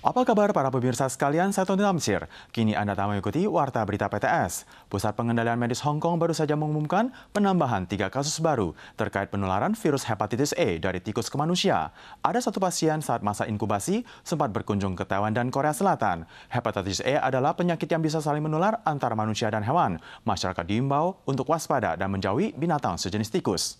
Apa kabar para pemirsa sekalian? Saya Tony Lamsir. Kini Anda tak mengikuti Warta Berita PTS. Pusat Pengendalian Medis Hong Kong baru saja mengumumkan penambahan tiga kasus baru terkait penularan virus hepatitis E dari tikus ke manusia. Ada satu pasien saat masa inkubasi sempat berkunjung ke Taiwan dan Korea Selatan. Hepatitis E adalah penyakit yang bisa saling menular antara manusia dan hewan. Masyarakat diimbau untuk waspada dan menjauhi binatang sejenis tikus.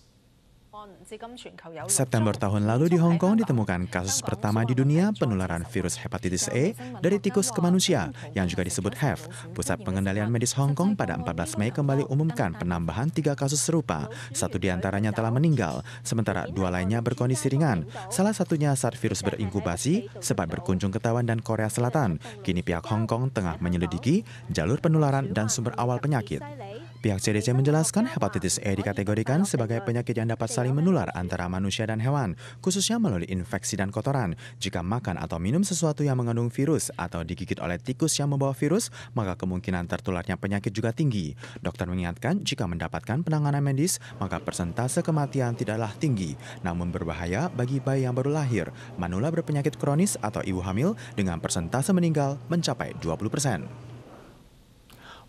September tahun lalu di Hong Kong ditemukan kasus pertama di dunia penularan virus hepatitis E dari tikus ke manusia yang juga disebut HEV. Pusat Pengendalian Medis Hong Kong pada 14 Mei kembali umumkan penambahan tiga kasus serupa. Satu di antaranya telah meninggal, sementara dua lainnya berkondisi ringan. Salah satunya saat virus berinkubasi, sempat berkunjung ke Taiwan dan Korea Selatan. Kini pihak Hong Kong tengah menyelidiki jalur penularan dan sumber awal penyakit. Pihak CDC menjelaskan hepatitis E dikategorikan sebagai penyakit yang dapat saling menular antara manusia dan hewan, khususnya melalui infeksi dan kotoran. Jika makan atau minum sesuatu yang mengandung virus atau digigit oleh tikus yang membawa virus, maka kemungkinan tertularnya penyakit juga tinggi. Dokter mengingatkan jika mendapatkan penanganan medis, maka persentase kematian tidaklah tinggi, namun berbahaya bagi bayi yang baru lahir, manula berpenyakit kronis atau ibu hamil dengan persentase meninggal mencapai 20 persen.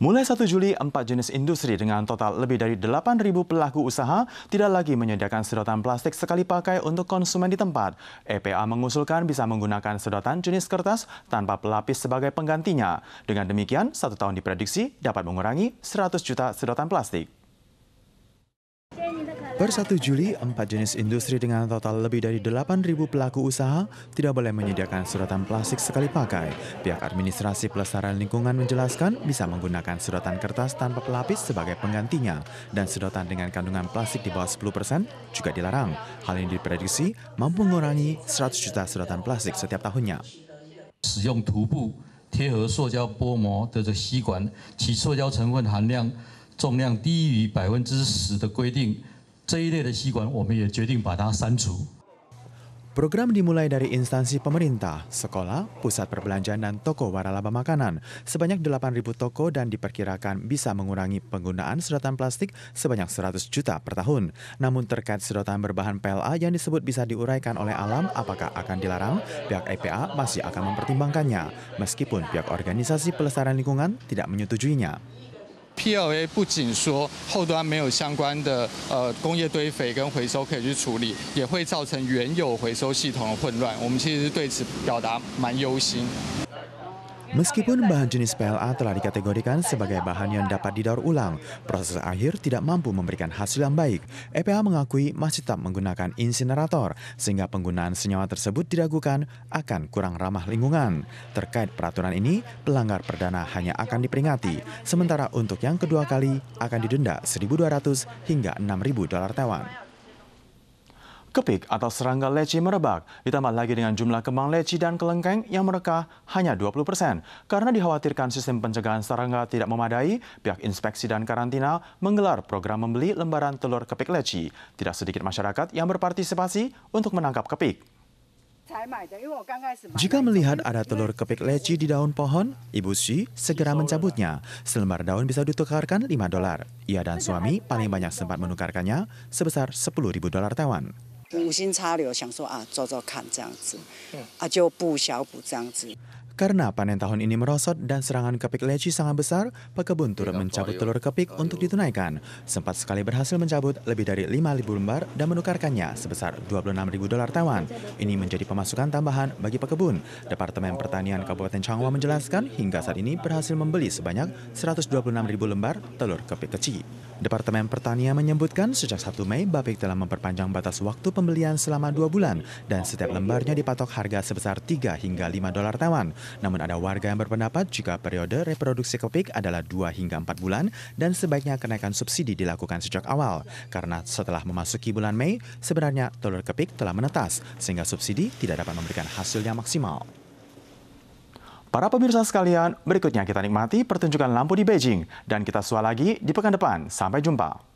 Mulai 1 Juli, empat jenis industri dengan total lebih dari 8.000 pelaku usaha tidak lagi menyediakan sedotan plastik sekali pakai untuk konsumen di tempat. EPA mengusulkan bisa menggunakan sedotan jenis kertas tanpa pelapis sebagai penggantinya. Dengan demikian, satu tahun diprediksi dapat mengurangi 100 juta sedotan plastik. Per 1 Juli, empat jenis industri dengan total lebih dari 8.000 pelaku usaha tidak boleh menyediakan suratan plastik sekali pakai. Pihak administrasi pelestarian lingkungan menjelaskan bisa menggunakan suratan kertas tanpa pelapis sebagai penggantinya dan sedotan dengan kandungan plastik di bawah 10% juga dilarang. Hal ini diprediksi mampu mengurangi 100 juta sedotan plastik setiap tahunnya. 使用涂布贴合塑胶薄膜的这吸管，其塑胶成分含量重量低于百分之十的规定。这一类的吸管，我们也决定把它删除。Program dimulai dari instansi pemerintah, sekolah, pusat perbelanjaan, dan toko waralaba makanan. Sebanyak 8.000 toko dan diperkirakan bisa mengurangi penggunaan sedotan plastik sebanyak 100 juta per tahun. Namun terkait sedotan berbahan PLA yang disebut bisa diuraikan oleh alam apakah akan dilarang, pihak EPA masih akan mempertimbangkannya, meskipun pihak organisasi pelestarian lingkungan tidak menyetujuinya. PLA 不仅说后端没有相关的呃工业堆肥跟回收可以去处理，也会造成原有回收系统的混乱。我们其实是对此表达蛮忧心。Meskipun bahan jenis PLA telah dikategorikan sebagai bahan yang dapat didaur ulang, proses akhir tidak mampu memberikan hasil yang baik. EPA mengakui masih tetap menggunakan insinerator, sehingga penggunaan senyawa tersebut diragukan akan kurang ramah lingkungan. Terkait peraturan ini, pelanggar perdana hanya akan diperingati, sementara untuk yang kedua kali akan didenda 1.200 hingga 6.000 dolar Taiwan. Kepik atau serangga leci merebak, ditambah lagi dengan jumlah kembang leci dan kelengkeng yang mereka hanya 20 persen. Karena dikhawatirkan sistem pencegahan serangga tidak memadai, pihak inspeksi dan karantina menggelar program membeli lembaran telur kepik leci. Tidak sedikit masyarakat yang berpartisipasi untuk menangkap kepik. Jika melihat ada telur kepik leci di daun pohon, Ibu Shi segera mencabutnya. Selembar daun bisa ditukarkan 5 dolar. Ia dan suami paling banyak sempat menukarkannya sebesar 10 ribu dolar Taiwan. 五心插柳，想说啊，做做看这样子，啊，就补小补这样子。Karena panen tahun ini merosot dan serangan kepik leci sangat besar, pekebun turut mencabut telur kepik untuk ditunaikan. Sempat sekali berhasil mencabut lebih dari 5.000 lembar dan menukarkannya sebesar 26.000 dolar Taiwan. Ini menjadi pemasukan tambahan bagi pekebun. Departemen Pertanian Kabupaten Changhua menjelaskan hingga saat ini berhasil membeli sebanyak 126.000 lembar telur kepik kecil. Departemen Pertanian menyebutkan sejak 1 Mei Bapik telah memperpanjang batas waktu pembelian selama dua bulan dan setiap lembarnya dipatok harga sebesar 3 hingga 5 dolar Taiwan. Namun ada warga yang berpendapat jika periode reproduksi kepik adalah 2 hingga 4 bulan dan sebaiknya kenaikan subsidi dilakukan sejak awal. Karena setelah memasuki bulan Mei, sebenarnya telur kepik telah menetas sehingga subsidi tidak dapat memberikan hasil yang maksimal. Para pemirsa sekalian, berikutnya kita nikmati pertunjukan lampu di Beijing dan kita sua lagi di pekan depan. Sampai jumpa.